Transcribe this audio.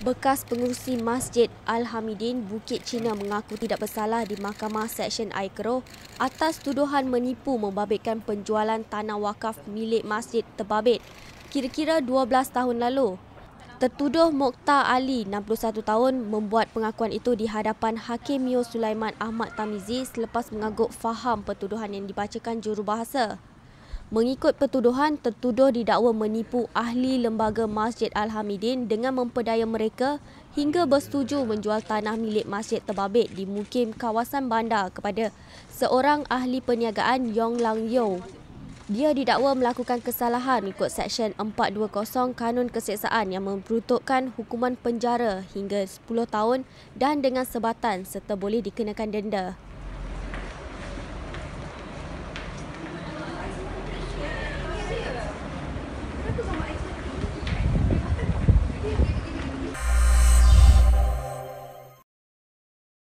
Bekas pengurusi Masjid Al-Hamidin Bukit Cina mengaku tidak bersalah di Mahkamah Seksyen Aikro atas tuduhan menipu membabitkan penjualan tanah wakaf milik Masjid Terbabit kira-kira 12 tahun lalu. Tertuduh Mokhtar Ali, 61 tahun, membuat pengakuan itu di hadapan Hakim Mio Sulaiman Ahmad Tamizi selepas mengaguk faham pertuduhan yang dibacakan jurubahasa. Mengikut pertuduhan, tertuduh didakwa menipu ahli lembaga Masjid Al-Hamidin dengan memperdaya mereka hingga bersetuju menjual tanah milik Masjid Terbabit di mukim kawasan bandar kepada seorang ahli perniagaan Yong Lang Yeo. Dia didakwa melakukan kesalahan ikut Seksyen 420 Kanun Keseksaan yang memperuntukkan hukuman penjara hingga 10 tahun dan dengan sebatan serta boleh dikenakan denda.